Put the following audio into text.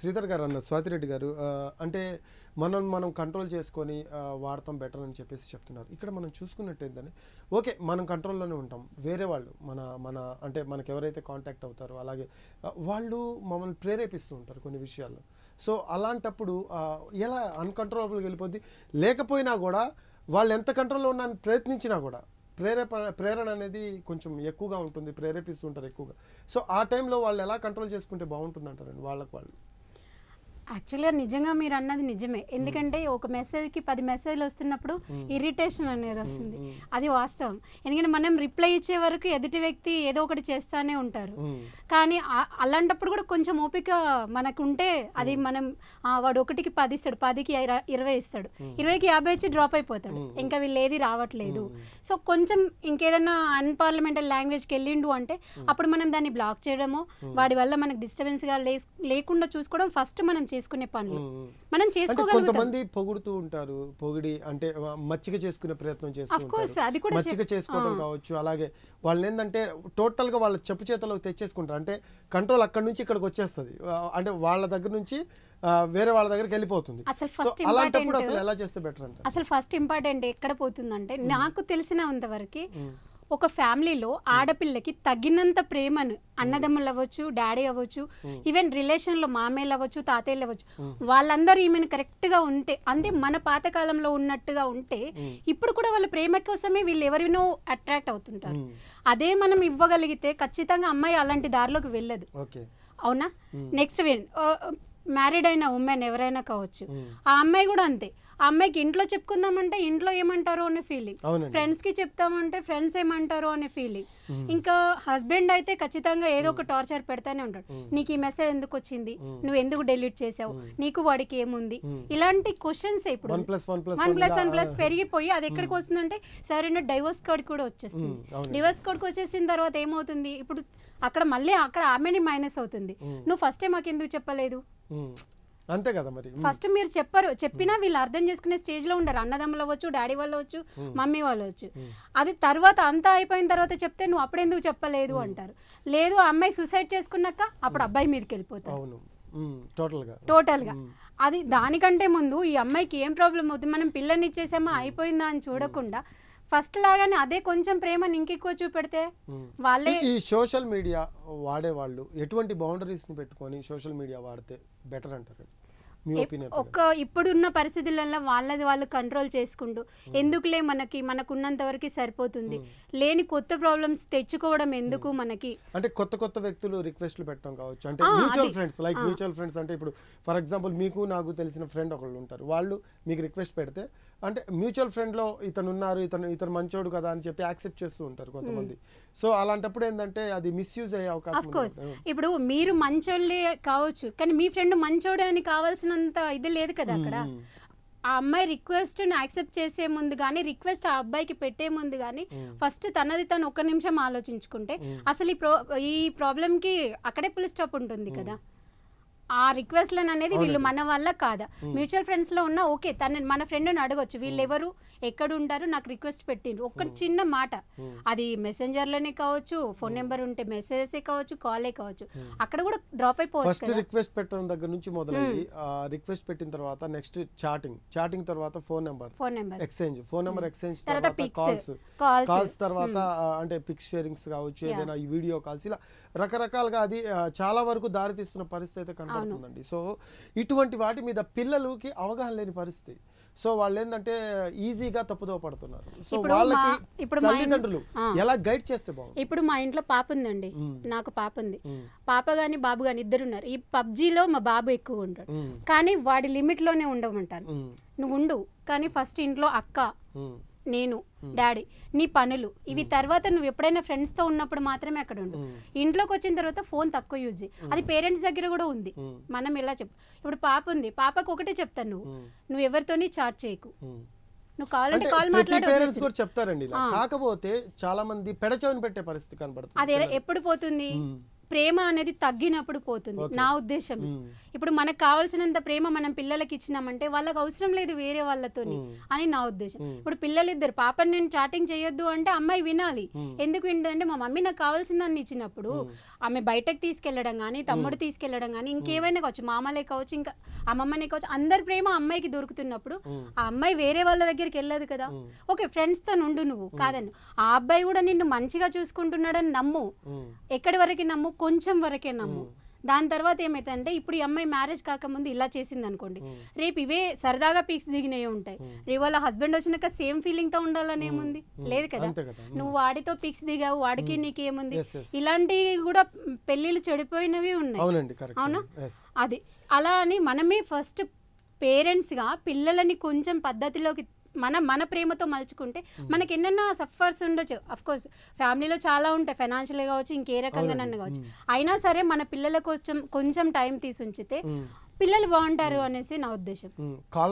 శ్రీధర్ గారు అన్న స్వాతిరెడ్డి గారు అంటే మనం మనం కంట్రోల్ చేసుకొని వాడతాం బెటర్ అని చెప్పేసి చెప్తున్నారు ఇక్కడ మనం ఏంటంటే ఓకే మనం కంట్రోల్లోనే ఉంటాం వేరే వాళ్ళు మన మన అంటే మనకు ఎవరైతే కాంటాక్ట్ అవుతారో అలాగే వాళ్ళు మమ్మల్ని ప్రేరేపిస్తూ ఉంటారు కొన్ని విషయాల్లో సో అలాంటప్పుడు ఎలా అన్కంట్రోలబుల్గా వెళ్ళిపోద్ది లేకపోయినా కూడా వాళ్ళు ఎంత కంట్రోల్లో ఉన్నా ప్రయత్నించినా కూడా ప్రేరేపణ ప్రేరణ అనేది కొంచెం ఎక్కువగా ఉంటుంది ప్రేరేపిస్తుంటారు ఎక్కువగా సో ఆ టైంలో వాళ్ళు ఎలా కంట్రోల్ చేసుకుంటే బాగుంటుంది అంటారండి వాళ్ళకు వాళ్ళు యాక్చువల్గా నిజంగా మీరు అన్నది నిజమే ఎందుకంటే hmm. ఒక మెసేజ్కి పది మెసేజ్లు వస్తున్నప్పుడు hmm. ఇరిటేషన్ అనేది వస్తుంది hmm, అది వాస్తవం ఎందుకంటే మనం రిప్లై ఇచ్చే వరకు ఎదుటి వ్యక్తి ఏదో ఒకటి చేస్తూనే ఉంటారు కానీ అలాంటప్పుడు కూడా కొంచెం ఓపిక మనకు ఉంటే అది మనం వాడు ఒకటికి పది ఇస్తాడు పదికి ఇరవై ఇస్తాడు ఇరవైకి యాభై ఇచ్చి డ్రాప్ అయిపోతాడు ఇంకా వీళ్ళు ఏది రావట్లేదు సో కొంచెం ఇంకేదైనా అన్పార్లమెంటల్ లాంగ్వేజ్కి వెళ్ళిండు అంటే అప్పుడు మనం దాన్ని బ్లాక్ చేయడమో వాడి వల్ల మనకు డిస్టర్బెన్స్గా లేకుండా చూసుకోవడం ఫస్ట్ మనం చేస్తాం చేసుకునే పనులు మనం చేసుకోగలుగుతాం కొంతమంది పొగుడుతూ ఉంటారు పొగిడి అంటే మచ్చిక చేసుకునే ప్రయత్నం చేస్తారు మచ్చిక చేసుకోవడం కావచ్చు అలాగే వాళ్ళు ఏంటంటే టోటల్ గా వాళ్ళ చెప్పు చేతలోకి తెచ్చేసుకుంటారు అంటే కంట్రోల్ అక్కడ నుంచి ఇక్కడికి వచ్చేస్తుంది అంటే వాళ్ళ దగ్గర నుంచి వేరే వాళ్ళ దగ్గరికి వెళ్ళిపోతుంది అసలు ఫస్ట్ అలాంటప్పుడు అసలు ఎలా చేస్తే బెటర్ అంటే అసలు ఫస్ట్ ఇంపార్టెంట్ ఎక్కడ పోతుంది అంటే నాకు తెలిసినంత వరకు ఒక ఫ్యామిలీలో ఆడపిల్లకి తగినంత ప్రేమను అన్నదమ్ములు అవ్వచ్చు డాడీ అవ్వచ్చు ఈవెన్ రిలేషన్లో మామయ్యలు అవ్వచ్చు తాతయ్యలు అవ్వచ్చు వాళ్ళందరూ ఈమెను కరెక్ట్గా ఉంటే అంటే మన పాతకాలంలో ఉన్నట్టుగా ఉంటే ఇప్పుడు కూడా వాళ్ళ ప్రేమ కోసమే వీళ్ళు ఎవరినో అట్రాక్ట్ అవుతుంటారు అదే మనం ఇవ్వగలిగితే ఖచ్చితంగా అమ్మాయి అలాంటి దారిలోకి వెళ్ళదు అవునా నెక్స్ట్ మ్యారీడ్ అయిన ఉమెన్ ఎవరైనా కావచ్చు ఆ అమ్మాయి కూడా అంతే అమ్మాయికి ఇంట్లో చెప్పుకుందామంటే ఇంట్లో ఏమంటారు అనే ఫీలింగ్ ఫ్రెండ్స్ కి చెప్తామంటే ఫ్రెండ్స్ ఏమంటారు అనే ఫీలింగ్ ఇంకా హస్బెండ్ అయితే ఖచ్చితంగా ఏదో ఒక టార్చర్ పెడతానే ఉంటాడు నీకు ఈ మెసేజ్ ఎందుకు వచ్చింది నువ్వు ఎందుకు డెలీట్ చేసావు నీకు వాడికి ఏముంది ఇలాంటి క్వశ్చన్స్ ఇప్పుడు వన్ ప్లస్ వన్ ప్లస్ పెరిగిపోయి అది ఎక్కడికి వస్తుందంటే సరైన డైవర్స్ కార్డ్ కూడా వచ్చేస్తుంది డివర్స్ కార్డ్కి వచ్చేసిన తర్వాత ఏమవుతుంది ఇప్పుడు అక్కడ మళ్ళీ అక్కడ ఆమెని మైనస్ అవుతుంది నువ్వు ఫస్టే మాకు ఎందుకు చెప్పలేదు అంతే కదా మరి ఫస్ట్ మీరు చెప్పరు చెప్పినా వీళ్ళు అర్థం చేసుకునే స్టేజ్ లో ఉండరు అన్నదమ్ములు అవ్వచ్చు డాడీ వాళ్ళు వచ్చు మమ్మీ వాళ్ళు వచ్చు అది తర్వాత అంతా అయిపోయిన తర్వాత చెప్తే నువ్వు అప్పుడెందుకు చెప్పలేదు అంటారు లేదు అమ్మాయి సూసైడ్ చేసుకున్నాక అప్పుడు అబ్బాయి మీదకి వెళ్ళిపోతావు టోటల్గా గా అది దానికంటే ముందు ఈ అమ్మాయికి ఏం ప్రాబ్లం అవుతుంది మనం పిల్లని ఇచ్చేసామా అయిపోయిందా అని చూడకుండా ఫస్ట్ లాగానే అదే కొంచెం ప్రేమని ఇంకెక్కువ చూపెడితే వాళ్ళే ఈ సోషల్ మీడియా వాడే వాళ్ళు ఎటువంటి బౌండరీస్ ని పెట్టుకొని సోషల్ మీడియా వాడితే బెటర్ అంటారు ఒక ఇప్పుడున్న పరిస్థితులలో వాళ్ళది వాళ్ళు కంట్రోల్ చేసుకుంటూ ఎందుకులే మనకి మనకున్నంత వరకు సరిపోతుంది లేని కొత్త ప్రాబ్లమ్స్ తెచ్చుకోవడం ఎందుకు మనకి అంటే కొత్త కొత్త వ్యక్తులు రిక్వెస్ట్లు పెట్టడం కావచ్చు అంటే mutual friends like mutual friends అంటే ఇప్పుడు ఫర్ ఎగ్జాంపుల్ మీకు నాకు తెలిసిన ఫ్రెండ్ ఒకళ్ళు ఉంటారు వాళ్ళు మీకు రిక్వెస్ట్ పెడితే అంటే మ్యూచువల్ ఫ్రెండ్లో ఇతను ఉన్నారు ఇతను ఇతను మంచోడు కదా అని చెప్పి యాక్సెప్ట్ చేస్తూ ఉంటారు కొంతమంది సో అలాంటప్పుడు ఏంటంటే అది మిస్యూజ్ అయ్యే అవకాశం ఇప్పుడు మీరు మంచోళ్ళు కావచ్చు కానీ మీ ఫ్రెండ్ మంచోడు అని కావాల్సినంత ఇది లేదు కదా అక్కడ ఆ అమ్మాయి రిక్వెస్ట్ను యాక్సెప్ట్ చేసే ముందు కానీ రిక్వెస్ట్ ఆ అబ్బాయికి పెట్టే ముందు కానీ ఫస్ట్ తనది తను ఒక నిమిషం ఆలోచించుకుంటే అసలు ఈ ప్రో ఈ ప్రాబ్లంకి అక్కడే పులి స్టాప్ ఉంటుంది కదా ఆ రిక్వెస్ట్ లో అనేది వీళ్ళు మన వల్ల కాదా మ్యూచువల్ ఫ్రెండ్స్ లో ఉన్న ఓకే తన మన ఫ్రెండ్ని అడగొచ్చు వీళ్ళు ఎవరు ఎక్కడ ఉంటారు నాకు రిక్వెస్ట్ పెట్టిండ్రు ఒక్క చిన్న మాట అది లోనే కావచ్చు ఫోన్ నెంబర్ ఉంటే మెసేజెస్ కావచ్చు కాలే కావచ్చు అక్కడ కూడా డ్రాప్ అయిపోవచ్చు రిక్వెస్ట్ పెట్టడం దగ్గర నుంచి మొదలైంది రిక్వెస్ట్ పెట్టిన తర్వాత నెక్స్ట్ చాటింగ్ చాటింగ్ తర్వాత phone number phone number exchange phone number exchange తర్వాత కాల్స్ కాల్స్ తర్వాత అంటే పిక్స్ షేరింగ్స్ కావచ్చు ఏదైనా వీడియో కాల్స్ ఇలా రకరకాలుగా అది చాలా వరకు దారితీస్తున్న పరిస్థితి కనుక పడుతుందండి సో ఇటువంటి వాటి మీద పిల్లలకి అవగాహన లేని పరిస్థితి సో వాళ్ళు ఏంటంటే ఈజీగా తప్పుదో పడుతున్నారు సో వాళ్ళకి ఇప్పుడు తల్లిదండ్రులు ఎలా గైడ్ చేస్తే బాగుంది ఇప్పుడు మా ఇంట్లో పాప ఉందండి నాకు పాప ఉంది పాప గాని బాబు గాని ఇద్దరు ఉన్నారు ఈ పబ్జీలో మా బాబు ఎక్కువ ఉంటాడు కానీ వాడి లిమిట్ లోనే ఉండమంటాను నువ్వు ఉండు కానీ ఫస్ట్ ఇంట్లో అక్క నేను hmm. డాడీ నీ పనులు ఇవి hmm. తర్వాత నువ్వు ఎప్పుడైనా ఫ్రెండ్స్తో ఉన్నప్పుడు మాత్రమే అక్కడ ఉండు hmm. ఇంట్లోకి వచ్చిన తర్వాత ఫోన్ తక్కువ యూజ్ చేయి అది పేరెంట్స్ దగ్గర కూడా ఉంది మనం ఇలా చెప్పు ఇప్పుడు పాప ఉంది పాపకు ఒకటే చెప్తాను నువ్వు నువ్వు ఎవరితోని చాట్ చేయకు నువ్వు కాల్ చెప్తారండి కాకపోతే చాలా మంది పెడచవని పెట్టే పరిస్థితి కనబడుతుంది అది ఎప్పుడు పోతుంది ప్రేమ అనేది తగ్గినప్పుడు పోతుంది నా ఉద్దేశం ఇప్పుడు మనకు కావాల్సినంత ప్రేమ మనం పిల్లలకి ఇచ్చినామంటే వాళ్ళకి అవసరం లేదు వేరే వాళ్ళతోని అని నా ఉద్దేశం ఇప్పుడు పిల్లలిద్దరు పాపని నేను చాటింగ్ చేయొద్దు అంటే అమ్మాయి వినాలి ఎందుకు వింటే మా మమ్మీ నాకు కావాల్సిందని ఇచ్చినప్పుడు ఆమె బయటకు తీసుకెళ్లడం కానీ తమ్ముడు తీసుకెళ్లడం కానీ ఇంకేమైనా కావచ్చు మామలే కావచ్చు ఇంకా అమ్మమ్మనే కావచ్చు అందరి ప్రేమ అమ్మాయికి దొరుకుతున్నప్పుడు ఆ అమ్మాయి వేరే వాళ్ళ దగ్గరికి వెళ్ళదు కదా ఓకే ఫ్రెండ్స్తో నుండు నువ్వు కాదను ఆ అబ్బాయి కూడా నిన్ను మంచిగా చూసుకుంటున్నాడని నమ్ము ఎక్కడి వరకు నమ్ము కొంచెం వరకే నమ్ము దాని తర్వాత ఏమైతే ఇప్పుడు ఈ అమ్మాయి మ్యారేజ్ కాకముందు ఇలా చేసింది అనుకోండి రేపు ఇవే సరదాగా పీక్స్ దిగినవి ఉంటాయి రేపు వాళ్ళ హస్బెండ్ వచ్చినాక సేమ్ ఫీలింగ్ తో ఉండాలని ఏముంది లేదు కదా నువ్వు వాడితో పీక్స్ దిగావు వాడికి నీకేముంది ఇలాంటివి కూడా పెళ్లిళ్ళు చెడిపోయినవి ఉన్నాయి అవునా అది అలా అని మనమే ఫస్ట్ పేరెంట్స్గా పిల్లలని కొంచెం పద్ధతిలోకి మన మన ప్రేమతో మలుచుకుంటే hmm. మనకి ఎన్నెన్నో సఫర్స్ ఉండొచ్చు అఫ్ కోర్స్ ఫ్యామిలీలో చాలా ఉంటాయి ఫైనాన్షియల్ కావచ్చు ఇంకే రకంగా నన్ను కావచ్చు hmm. అయినా సరే మన పిల్లల కోసం కొంచెం టైం తీసి ఉంచితే hmm. పిల్లలు బాగుంటారు అనేసి నా ఉద్దేశం